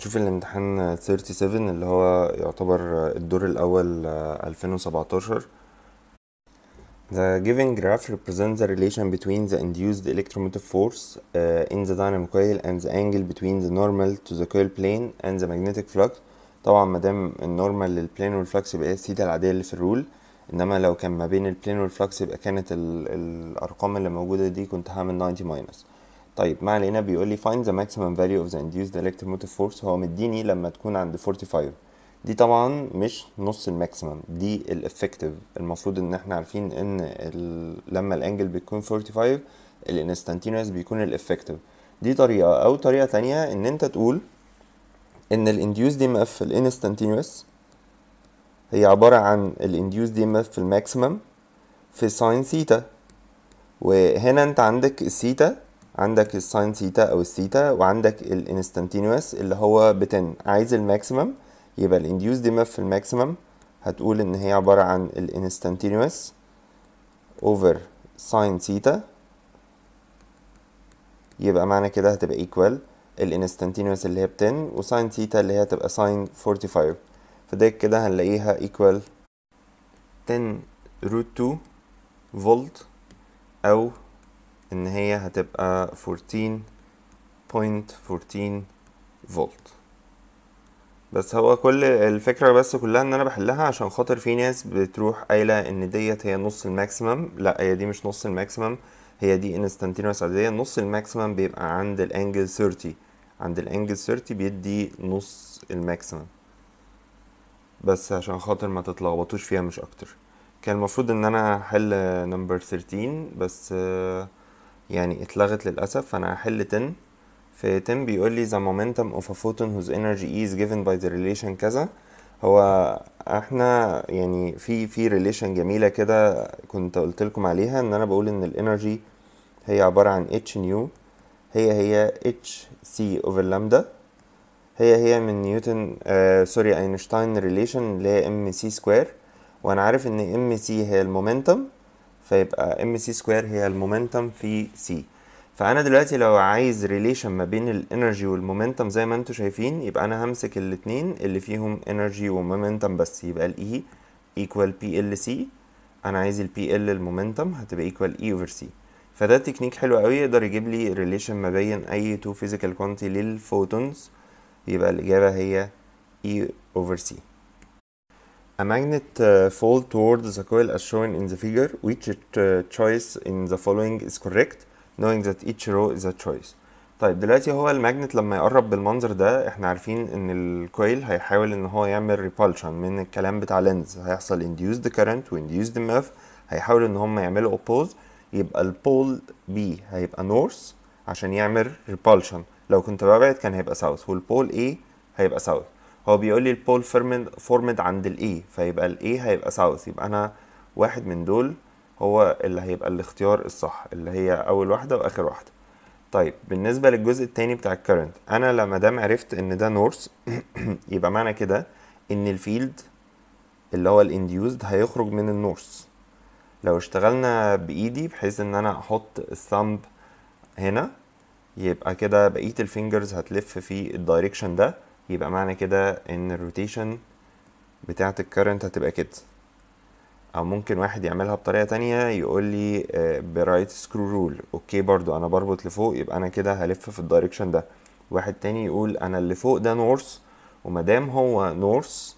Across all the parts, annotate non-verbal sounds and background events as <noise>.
شوف الامتحان 37 اللي هو يعتبر الدور الأول 2017 The given graph represents the relation between the induced electromotive force uh, in the dynamo coil and the angle between the normal to the coil plane and the magnetic flux طبعا دام النورمال للبلين والفلكس يبقى الثيتا العادية اللي في الرول انما لو كان ما بين البلين والفلكس يبقى كانت الارقام اللي موجودة دي كنت هعمل 90 ماينس طيب ما علينا بيقول لي find the maximum value of the induced electromotive force هو مديني لما تكون عند 45 دي طبعا مش نص الماكسيمم دي الافكتيف المفروض ان احنا عارفين ان ال... لما الانجل بيكون 45 الانستانتينوس بيكون الافكتيف دي طريقه او طريقه تانية ان انت تقول ان الانديوس دي ام اف الانستانتينوس هي عباره عن الانديوس دي ام اف في الماكسيمم في ساين ثيتا وهنا انت عندك الثيتا عندك الساين ثيتا او الثيتا وعندك الانستنتينوس اللي هو بتن عايز الماكسيمم يبقى الانديوس دي مف في الماكسيمم هتقول ان هي عبارة عن الانستنتينوس اوفر ساين ثيتا يبقى معنى كده هتبقى ايكوال الانستنتينوس اللي هي بتن وساين ثيتا اللي هي هتبقى ساين 45 فده كده هنلاقيها ايكوال 10 روت 2 فولت او ان هي هتبقى 14.14 فولت بس هو كل الفكرة بس كلها ان انا بحلها عشان خاطر في ناس بتروح قايلة ان ديت هي نص الماكسيمم لا هي دي مش نص الماكسيمم هي دي انستانتينوس عادية نص الماكسيمم بيبقى عند الانجل 30 عند الانجل 30 بيدي نص الماكسيمم بس عشان خاطر ما تتلخبطوش فيها مش اكتر كان المفروض ان انا احل نمبر 13 بس آه يعني اتلغت للأسف فأنا هحل تن في تن بيقول لي the momentum of a photon whose energy is given by the relation كذا هو احنا يعني في في ريليشن جميله كده كنت قلت لكم عليها ان انا بقول ان الانرجي هي عباره عن اتش نيو هي هي اتش سي اوفر لامدا هي هي من نيوتن آه سوري اينشتاين ريليشن اللي هي ام سي سكوير وانا عارف ان ام سي هي المومنتم فيبقى ام سي سكوير هي المومنتم في سي فانا دلوقتي لو عايز ريليشن ما بين الانرجي والمومنتم زي ما انتم شايفين يبقى انا همسك الاثنين اللي فيهم انرجي ومومنتم بس يبقى الاي ايكوال بي ال سي e انا عايز البي ال المومنتم هتبقى ايكوال اي اوفر سي فده تكنيك حلو قوي يقدر يجيب لي ريليشن ما بين اي تو فيزيكال كوانتي للفوتونز يبقى الاجابه هي اي اوفر سي A magnet uh, fall towards the coil as shown in the figure, which uh, choice in the following is correct, knowing that each row is a choice. طيب دلوقتي هو الماجنت لما يقرب بالمنظر ده احنا عارفين ان الكويل هيحاول ان هو يعمل repulsion من الكلام بتاع لينز هيحصل induced current و induced MF هيحاولوا ان هم يعملوا oppose يبقى البول B هيبقى north عشان يعمل repulsion لو كنت ببعد كان هيبقى ساوث والبول A هيبقى south هو بيقول لي البول فورمد فورمد عند الاي e، فيبقى الاي e هيبقى ساوث يبقى انا واحد من دول هو اللي هيبقى الاختيار الصح اللي هي اول واحده واخر واحده طيب بالنسبه للجزء التاني بتاع الكرنت انا لما دام عرفت ان ده نورث <clears throat> يبقى معنى كده ان الفيلد اللي هو الانديوزد هيخرج من النورث لو اشتغلنا بايدي بحيث ان انا احط الثامب هنا يبقى كده بقيه الفينجرز هتلف في الدايركشن ده يبقى معنى كده ان الروتيشن بتاعة الكرنت هتبقى كده او ممكن واحد يعملها بطريقة تانية يقول لي برايت سكرو رول اوكي برضو انا بربط لفوق يبقى انا كده هلف في الدايركشن ده واحد تاني يقول انا اللي فوق ده نورث ومادام هو نورث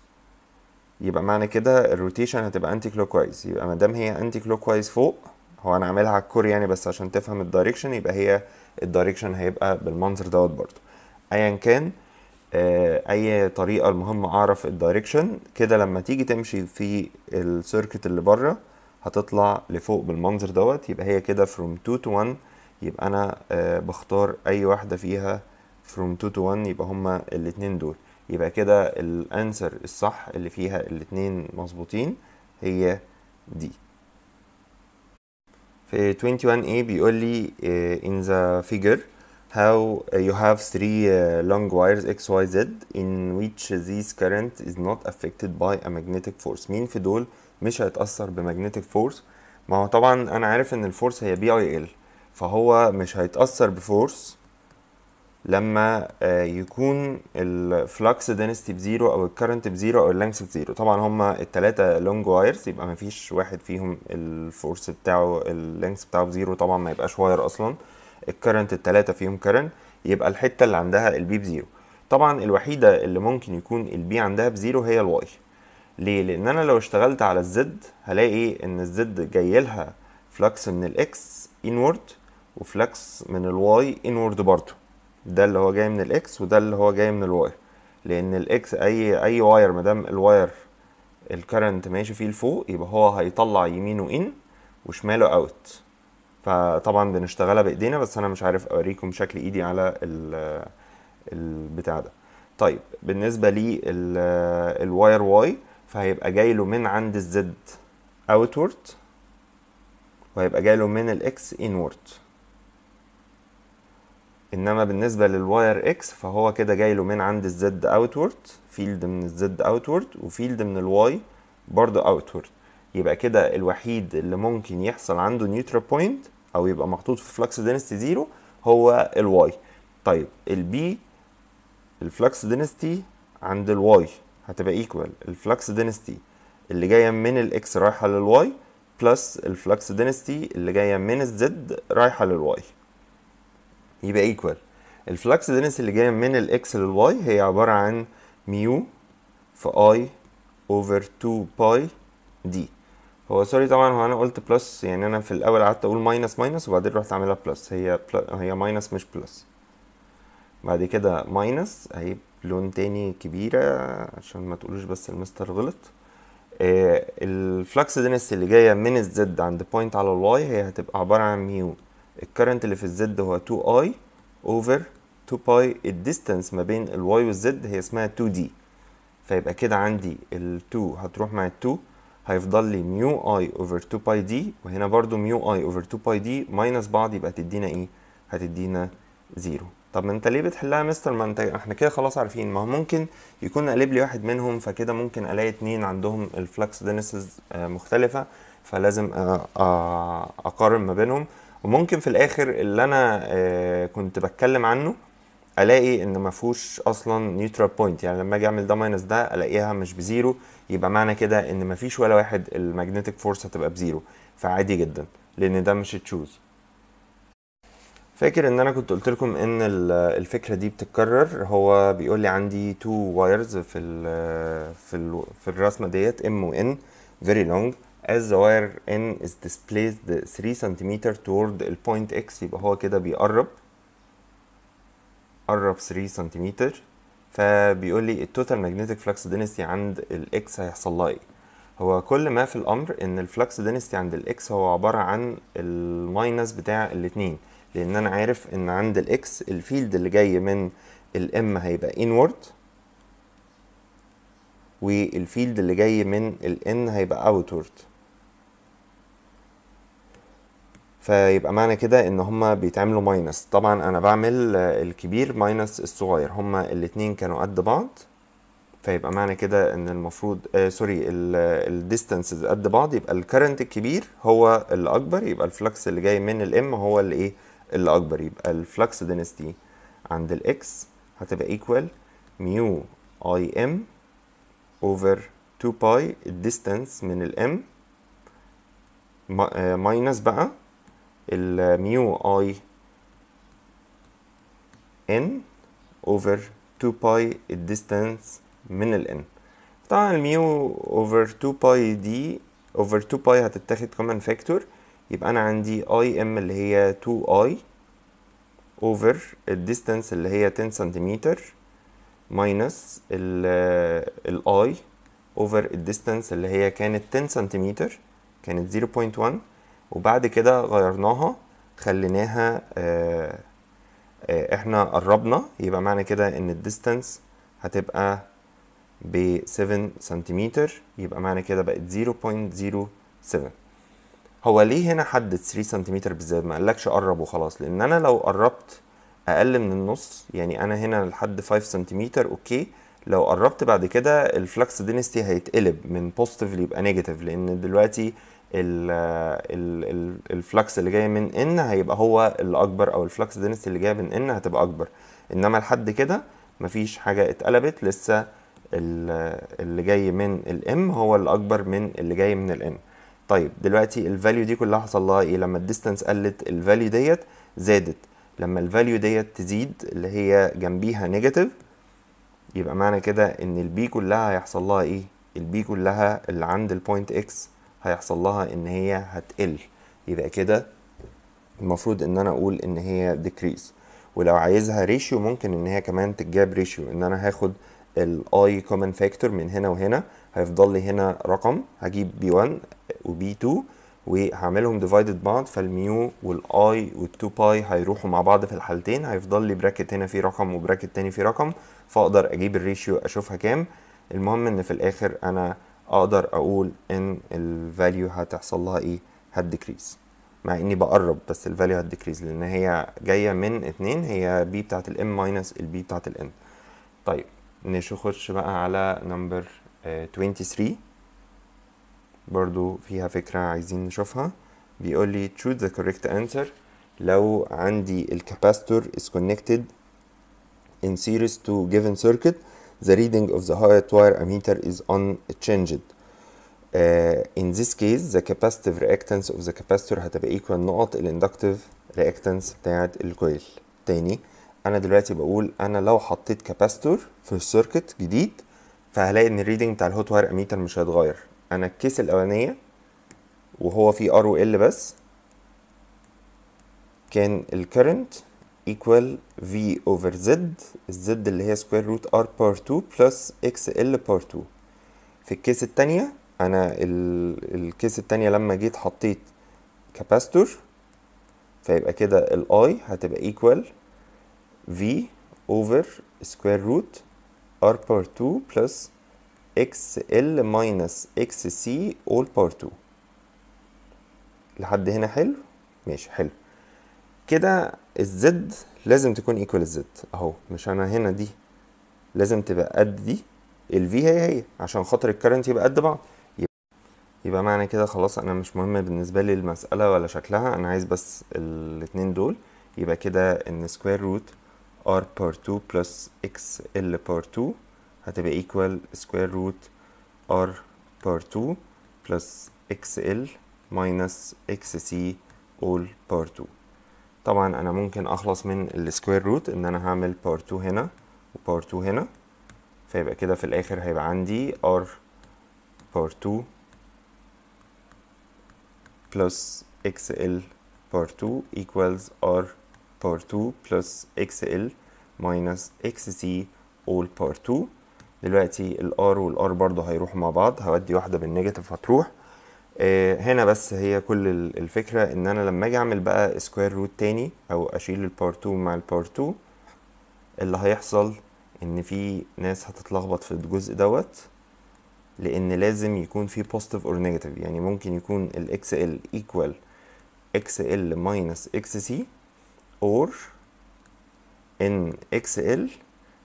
يبقى معنى كده الروتيشن هتبقى انتي كلوك وايز يبقى مادام هي انتي كلوك وايز فوق هو انا عاملها على الكور يعني بس عشان تفهم الدايركشن يبقى هي الدايركشن هيبقى بالمنظر دوت برضو ايا كان آه، اي طريقه المهم اعرف الدايركشن كده لما تيجي تمشي في السيركت اللي بره هتطلع لفوق بالمنظر دوت يبقى هي كده فروم 2 تو 1 يبقى انا آه، بختار اي واحده فيها فروم 2 تو 1 يبقى هما الاتنين دول يبقى كده الانسر الصح اللي فيها الاتنين مظبوطين هي دي في 21a بيقول لي آه، in the figure how uh, you have three uh, long wires z in which this current is not affected by a magnetic force مين في دول مش هيتأثر بمagnetic force ما هو طبعا انا عارف ان الفورس هي بي اي ال فهو مش هيتأثر بفورس لما آه، يكون الفلكس دينستي بزيرو او الكرنت بزيرو او اللينكس بزيرو طبعا هما التلاتة لونج وايرز يبقى فيش واحد فيهم الفورس بتاعه اللينكس بتاعه بزيرو طبعا ما يبقاش واير اصلا الكرنت التلاتة فيهم كرنت يبقى الحتة اللي عندها البي بزيرو طبعا الوحيدة اللي ممكن يكون البي عندها بزيرو هي الواي ليه؟ لأن أنا لو اشتغلت على الزد هلاقي إن الزد جاي لها فلكس من الإكس انورد وفلكس من الواي انورد برضه ده اللي هو جاي من الإكس وده اللي هو جاي من الواي لأن الإكس أي أي واير مادام الواير الكرنت ماشي فيه لفوق يبقى هو هيطلع يمينه ان وشماله اوت فطبعا بنشتغلها بايدينا بس انا مش عارف اوريكم شكل ايدي على البتاع ده طيب بالنسبه لي الواير واي فهيبقى جاي له من عند الزد اوتورد وهيبقى جاي له من الاكس انورد انما بالنسبه للواير اكس فهو كده جاي له من عند الزد اوتورد فيلد من الزد اوتورد وفيلد من الواي برضه اوتورد يبقى كده الوحيد اللي ممكن يحصل عنده نيوترال بوينت او يبقى محطوط في فلكس دينستي زيرو هو الواي طيب البي الفلكس دينستي عند الواي هتبقى ايكوال الفلكس دينستي اللي جايه من الاكس رايحه للواي بلس الفلكس دينستي اللي جايه من الزد رايحه للواي يبقى ايكوال الفلكس دينستي اللي جايه من الاكس للواي هي عباره عن ميو في اي اوفر 2 باي دي هو سوري طبعا هو انا قلت بلس يعني انا في الاول قعدت اقول ماينس ماينس وبعدين رحت عاملها بلس هي هي ماينس مش بلس بعد كده ماينس اهي لون تاني كبيرة عشان ما تقولوش بس المستر غلط آه، الفلكس دينس اللي جاية من الزد عند بوينت على الواي هي هتبقى عبارة عن ميو الكرنت اللي في الزد هو 2i over 2 pi الديستانس ما بين الواي والزد هي اسمها 2 d فيبقى كده عندي ال 2 هتروح مع ال 2 هيفضل لي ميو اي اوفر 2 باي دي وهنا برضو ميو اي اوفر 2 باي دي ماينس بعض يبقى تدينا ايه هتدينا زيرو طب انت ليه بتحلها يا مستر ما انت احنا كده خلاص عارفين ما هو ممكن يكون قلب لي واحد منهم فكده ممكن الاقي اتنين عندهم الفلكس دينسز آه، مختلفه فلازم اقارن ما بينهم وممكن في الاخر اللي انا آه، كنت بتكلم عنه الاقي ان ما فيهوش اصلا نيوترال بوينت يعني لما اجي اعمل ده ماينس ده الاقيها مش بزيرو يبقى معنى كده ان ما فيش ولا واحد الماجنتيك فورس هتبقى بزيرو فعادي جدا لان ده مش تشوز فاكر ان انا كنت قلت لكم ان الفكره دي بتتكرر هو بيقول لي عندي تو وايرز في الـ في الـ في الرسمه ديت ام وان فيري لونج as the wire n is displaced 3 cm toward البوينت x يبقى هو كده بيقرب قرب 3 سنتيمتر فبيقول لي التوتال ماجنتيك فلكس دينستي عند الاكس هيحصل لها ايه هو كل ما في الامر ان الفلكس دينستي عند الاكس هو عباره عن الماينس بتاع الاتنين لان انا عارف ان عند الاكس الفيلد اللي جاي من الام هيبقى انورد والفيلد اللي جاي من الان هيبقى اوتورد فيبقى معنى كده ان هما بيتعملوا ماينس طبعا انا بعمل آه، الكبير ماينس الصغير هما الاتنين كانوا قد بعض فيبقى معنى كده ان المفروض آه سوري الديستانسز آه، قد بعض يبقى الكرنت الكبير هو الاكبر يبقى الفلكس اللي جاي من الام هو اللي ايه اللي اكبر يبقى الفلكس دينستي عند الاكس هتبقى ايكوال ميو اي ام اوفر 2 باي الديستانس من الام آه، ماينس بقى الميو اي ان اوفر 2 باي الديستانس من الان طبعا الميو اوفر 2 باي دي اوفر 2 باي هتتاخد كومن فاكتور يبقى انا عندي اي ام اللي هي 2 اي اوفر الديستانس اللي هي 10 سنتيمتر ماينس الاي اوفر الديستانس اللي هي كانت 10 سنتيمتر كانت 0.1 وبعد كده غيرناها خليناها آه، آه، احنا قربنا يبقى معنى كده ان الديستانس هتبقى ب 7 سنتيمتر يبقى معنى كده بقت 0.07 هو ليه هنا حدد 3 سنتيمتر بالذات ما قالكش قرب وخلاص لان انا لو قربت اقل من النص يعني انا هنا لحد 5 سنتيمتر اوكي لو قربت بعد كده الفلكس دينستي هيتقلب من بوزيتيف يبقى نيجاتيف لان دلوقتي الفلكس اللي جاي من ان هيبقى هو اللي اكبر او الفلكس دنس اللي جايه من ان هتبقى اكبر انما لحد كده مفيش حاجه اتقلبت لسه اللي جاي من الام هو اللي اكبر من اللي جاي من الان طيب دلوقتي الفاليو دي كلها حصل لها ايه لما الديستانس قلت الفاليو ديت زادت لما الفاليو ديت تزيد اللي هي جنبيها نيجاتيف يبقى معنى كده ان البي كلها هيحصل لها ايه البي كلها اللي عند البوينت اكس هيحصل لها ان هي هتقل يبقى كده المفروض ان انا اقول ان هي ديكريز ولو عايزها ريشيو ممكن ان هي كمان تتجاب ريشيو ان انا هاخد الاي كومن فاكتور من هنا وهنا هيفضل لي هنا رقم هجيب بي 1 وبي 2 وهعملهم ديفايدد بعض فالميو والاي وال2 باي هيروحوا مع بعض في الحالتين هيفضل لي براكت هنا فيه رقم وبراكت تاني فيه رقم فاقدر اجيب الريشيو اشوفها كام المهم ان في الاخر انا اقدر اقول ان الفاليو هتحصل لها ايه هتديكريز مع اني بقرب بس الفاليو هتديكريز لان هي جايه من اتنين هي بي بتاعت الام ماينس البي بتاعت الان طيب نخش بقى على نمبر 23 آه، برضو فيها فكرة عايزين نشوفها بيقول لي choose the correct answer لو عندي الكاباستور is connected in series to given circuit the reading of the hot wire ammeter is unchanged uh, in this case the capacitive reactance of the capacitor هتبقى equal نقط الاندكتيف reactance بتاعت الكويل تاني انا دلوقتي بقول انا لو حطيت كاباستور في السيركت جديد فهلاقي ان الريدنج بتاع الهوت واير اميتر مش هيتغير انا الكيس الاولانيه وهو فيه ار و ال بس كان الكرنت equal v over z الزد اللي هي square root r power 2 plus xl power 2 في الكيس التانية انا الكيس التانية لما جيت حطيت كاباستور فيبقى كده ال i هتبقى equal v over square root r power 2 plus xl minus xc all power 2 لحد هنا حلو ماشي حلو كده الزد لازم تكون ايكوال الزد اهو مش انا هنا دي لازم تبقى قد دي الفي هي هي عشان خاطر الكرنت يبقى قد بعض يبقى معنى كده خلاص انا مش مهم بالنسبه لي المساله ولا شكلها انا عايز بس الاتنين دول يبقى كده ان سكوير روت ار بار 2 بلس اكس ال بار 2 هتبقى ايكوال سكوير روت ار بار 2 بلس اكس ال ماينس اكس سي اول بار 2 طبعا انا ممكن اخلص من السكوير روت ان انا هعمل باور 2 هنا وباور 2 هنا فيبقى كده في الاخر هيبقى عندي r باور 2 plus xl باور 2 equals r باور 2 plus xl minus xc all باور 2 دلوقتي الار والار برضه هيروحوا مع بعض هودي واحده بالنيجاتيف هتروح آه، هنا بس هي كل الفكرة ان انا لما اجي اعمل بقى سكوير روت تاني او اشيل الباور 2 مع الباور 2 اللي هيحصل ان في ناس هتتلخبط في الجزء دوت لان لازم يكون في بوزيتيف اور نيجاتيف يعني ممكن يكون الاكس ال ايكوال اكس ال ماينس اكس سي اور ان اكس ال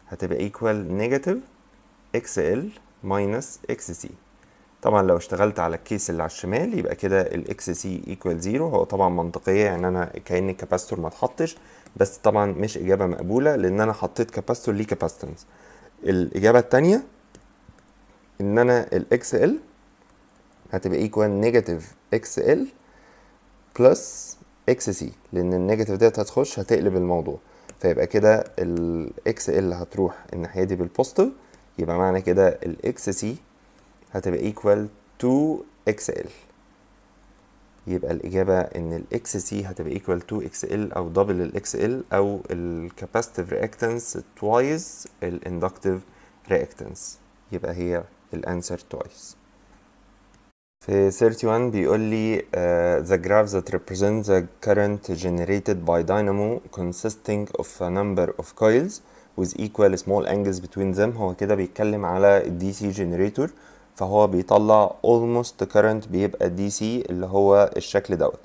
هتبقى ايكوال نيجاتيف اكس ال ماينس اكس سي طبعا لو اشتغلت على الكيس اللي على الشمال يبقى كده الاكس سي ايكوال زيرو هو طبعا منطقيه يعني انا كان الكاباستور ما اتحطش بس طبعا مش اجابه مقبوله لان انا حطيت كاباستور ليه كاباستنس الاجابه الثانيه ان انا الاكس ال هتبقى ايكوال نيجاتيف اكس ال بلس اكس سي لان النيجاتيف ديت هتخش هتقلب الموضوع فيبقى كده الاكس ال هتروح الناحيه دي بالبوستيف يبقى معنى كده الاكس سي هتبقى equal to xl يبقى الإجابة إن ال XC هتبقى equal to XL أو double ال XL أو ال capacitive reactance twice ال inductive reactance يبقى هي الأنسر twice في 31 بيقول لي uh, the graph that represents the current generated by dynamo consisting of a number of coils with equal small angles between them هو كده بيتكلم على DC generator فهو بيطلع almost current بيبقى دي سي اللي هو الشكل دوت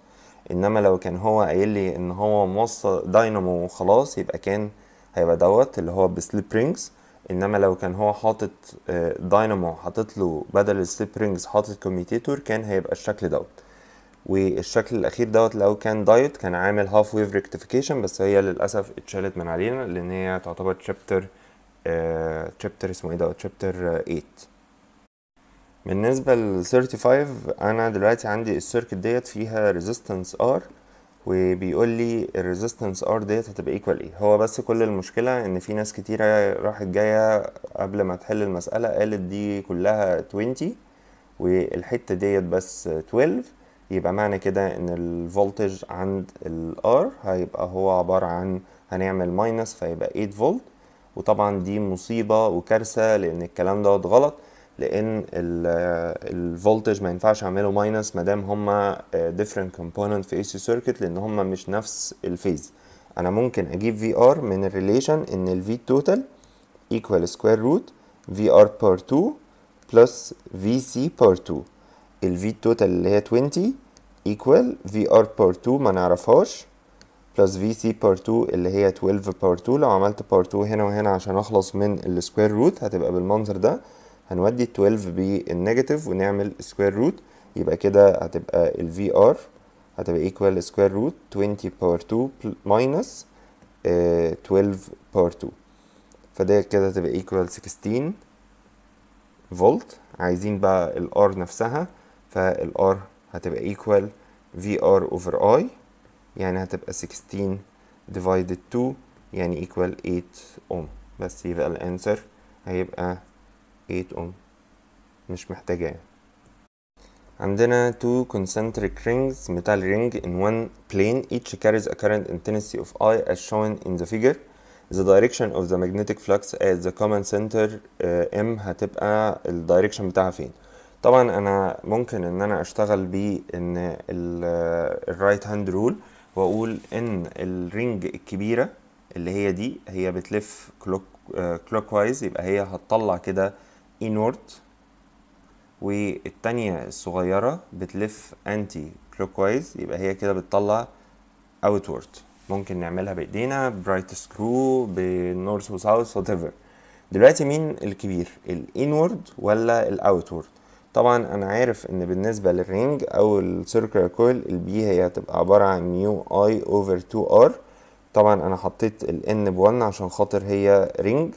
انما لو كان هو قايل لي ان هو موصل داينامو وخلاص يبقى كان هيبقى دوت اللي هو بسليب رينجز انما لو كان هو حاطط آه، داينامو حاطط له بدل السليب رينجز حاطط كوميتيتور كان هيبقى الشكل دوت والشكل الاخير دوت لو كان دايت كان عامل هاف ويف ريكتيفيكيشن بس هي للاسف اتشالت من علينا لان هي تعتبر تشابتر آه، تشابتر اسمه ايه دوت تشابتر آه، 8 بالنسبة لل 35 انا دلوقتي عندي السيركت ديت فيها ريزيستنس ار وبيقول لي الريزيستنس ار ديت هتبقى ايكوال ايه هو بس كل المشكله ان في ناس كتيره راحت جايه قبل ما تحل المساله قالت دي كلها 20 والحته ديت بس 12 يبقى معنى كده ان الفولتج عند الار هيبقى هو عباره عن هنعمل ماينس فيبقى 8 فولت وطبعا دي مصيبه وكارثه لان الكلام دوت غلط لان الفولتج ما ينفعش اعمله ماينس ما دام هما ديفرنت آه, كومبوننت في اي سي سيركت لان هما مش نفس الفيز انا ممكن اجيب في ار من الريليشن ان الفي توتال ايكوال سكوير روت في ار بار 2 بلس في سي بار 2 الفي توتال اللي هي 20 ايكوال في ار بار 2 ما نعرفهاش بلس في سي بار 2 اللي هي 12 بار 2 لو عملت بار 2 هنا وهنا عشان اخلص من السكوير روت هتبقى بالمنظر ده هنودي 12 بالنيجاتيف ونعمل سكوير روت يبقى كده هتبقى ال VR هتبقى equal square root 20 power 2 minus 12 power 2 فده كده هتبقى equal 16 فولت عايزين بقى ال R نفسها فال R هتبقى equal VR over I يعني هتبقى 16 divided 2 يعني equal 8 ohm بس يبقى الانسر هيبقى ايه تقوم مش محتاجة عندنا two concentric rings metal ring in one plane each carries a current intensity of I as shown in the figure the direction of the magnetic flux at the common center uh, M هتبقى ال direction بتاعها فين طبعا انا ممكن ان انا اشتغل إن بان right hand rule واقول ان الرينج الكبيره اللي هي دي هي بتلف كلوك كلوك وايز يبقى هي هتطلع كده inward والتانية الصغيرة بتلف انتي كلوكوايز يبقى هي كده بتطلع outward ممكن نعملها بايدينا برايت سكرو بنورث وساوث وات ايفر دلوقتي مين الكبير الانورد ولا الاوتورد طبعا انا عارف ان بالنسبه للرينج او السيركل كويل البي هي هتبقى عباره عن ميو اي اوفر 2 ار طبعا انا حطيت الان ب1 عشان خاطر هي رينج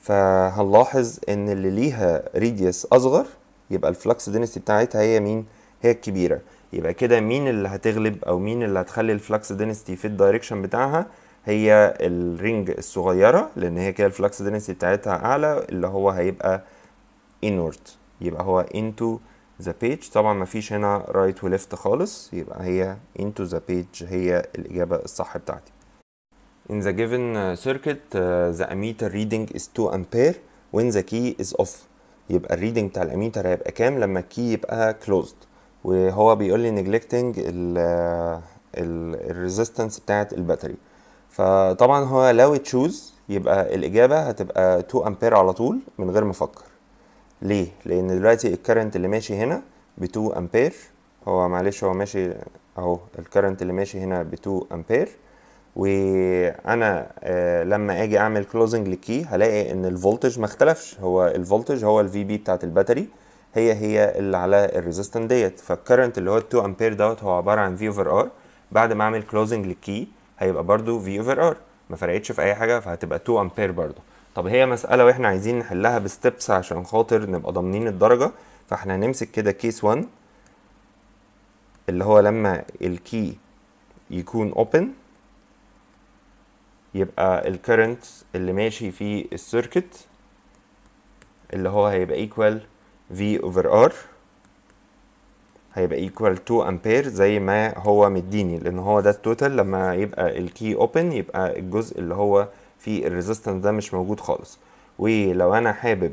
فهنلاحظ ان اللي ليها radius اصغر يبقى الفلكس دينستي بتاعتها هي مين هي الكبيره يبقى كده مين اللي هتغلب او مين اللي هتخلي الفلكس دينستي في الدايركشن بتاعها هي الرينج الصغيره لان هي كده الفلكس دينستي بتاعتها اعلى اللي هو هيبقى inward يبقى هو into the page طبعا مفيش هنا right و left خالص يبقى هي into the page هي الاجابه الصح بتاعتي In the given uh, circuit, uh, the ammeter reading is 2 ampere when the key is off. يبقى الريدنج بتاع الاميتر هيبقى كام لما الكي يبقى closed وهو بيقول لي neglecting الريزيستنس uh, بتاعت الباتري فطبعا هو لو تشوز يبقى الاجابه هتبقى 2 امبير على طول من غير ما افكر ليه لان دلوقتي الكرنت اللي ماشي هنا ب 2 امبير هو معلش هو ماشي اهو الكرنت اللي ماشي هنا ب 2 امبير وانا آه، لما اجي اعمل كلوزنج للكي هلاقي ان الفولتج ما اختلفش هو الفولتج هو الفي بي بتاعت الباتري هي هي اللي على الريزيستنت ديت فالكرنت اللي هو 2 امبير دوت هو عباره عن في اوفر ار بعد ما اعمل كلوزنج للكي هيبقى برده في اوفر ار ما فرقتش في اي حاجه فهتبقى 2 امبير برده طب هي مساله واحنا عايزين نحلها بستبس عشان خاطر نبقى ضامنين الدرجه فاحنا هنمسك كده كيس 1 اللي هو لما الكي يكون اوبن يبقى الكرنت اللي ماشي في السيركت اللي هو هيبقى equal V over R هيبقى equal 2 امبير زي ما هو مديني لان هو ده التوتال لما يبقى الكي اوبن يبقى الجزء اللي هو فيه الريزيستنس ده مش موجود خالص ولو انا حابب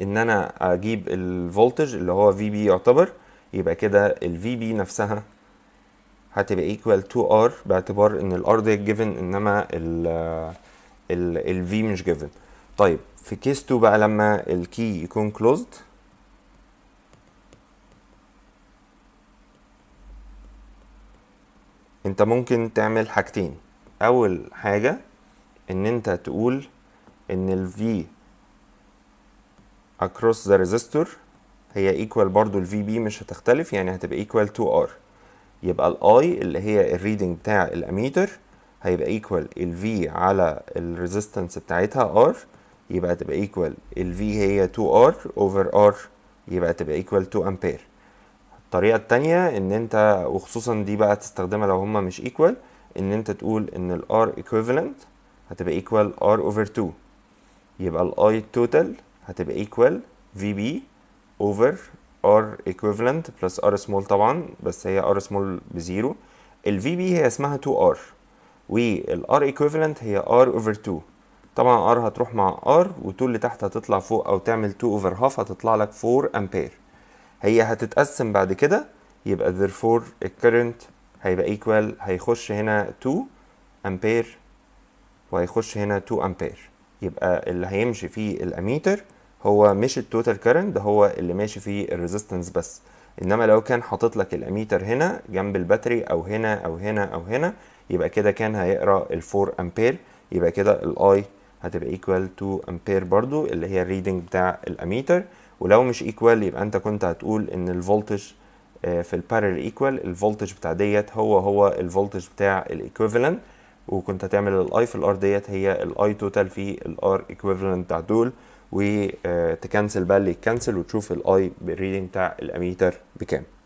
ان انا اجيب الفولتج اللي هو في بي يعتبر يبقى كده الفي بي نفسها هتبقى equal to r باعتبار ان الار ديت جيفن انما ال ال ال v مش جيفن طيب في كيس 2 بقى لما الكي يكون closed انت ممكن تعمل حاجتين اول حاجة ان انت تقول ان ال V across the resistor هي equal برضو ال VB مش هتختلف يعني هتبقى equal to R يبقى الاي اللي هي الريدنج بتاع الاميتر هيبقى ايكوال الفي على الريزيستنس بتاعتها ار يبقى تبقى ايكوال الفي هي 2 r اوفر ار يبقى تبقى ايكوال 2 امبير الطريقه الثانيه ان انت وخصوصا دي بقى تستخدمها لو هما مش ايكوال ان انت تقول ان الار equivalent هتبقى ايكوال r اوفر 2 يبقى الاي توتال هتبقى ايكوال في بي اوفر ار equivalent بلس ار small طبعا بس هي ار small بزيرو ال في بي هي اسمها 2 ار والار equivalent هي ار over 2 طبعا ار هتروح مع ار و2 اللي تحت هتطلع فوق او تعمل 2 over half هتطلع لك 4 امبير هي هتتقسم بعد كده يبقى therefore الكرنت هيبقى ايكوال هيخش هنا 2 امبير وهيخش هنا 2 امبير يبقى اللي هيمشي فيه الاميتر هو مش التوتال كارنت ده هو اللي ماشي فيه الريزيستنس بس انما لو كان حاطط لك الاميتر هنا جنب الباتري او هنا او هنا او هنا يبقى كده كان هيقرا ال 4 امبير يبقى كده الاي هتبقى ايكوال تو امبير برضو اللي هي الريدنج بتاع الاميتر ولو مش ايكوال يبقى انت كنت هتقول ان الفولتج آه، في البارل ايكوال الفولتج بتاع ديت هو هو الفولتج بتاع الايكوفالنت وكنت هتعمل الاي في الار ديت هي الاي توتال في الار ايكوفالنت بتاع دول وتكنسل بقى اللي يتكنسل وتشوف الاي بالريدنج بتاع الاميتر بكام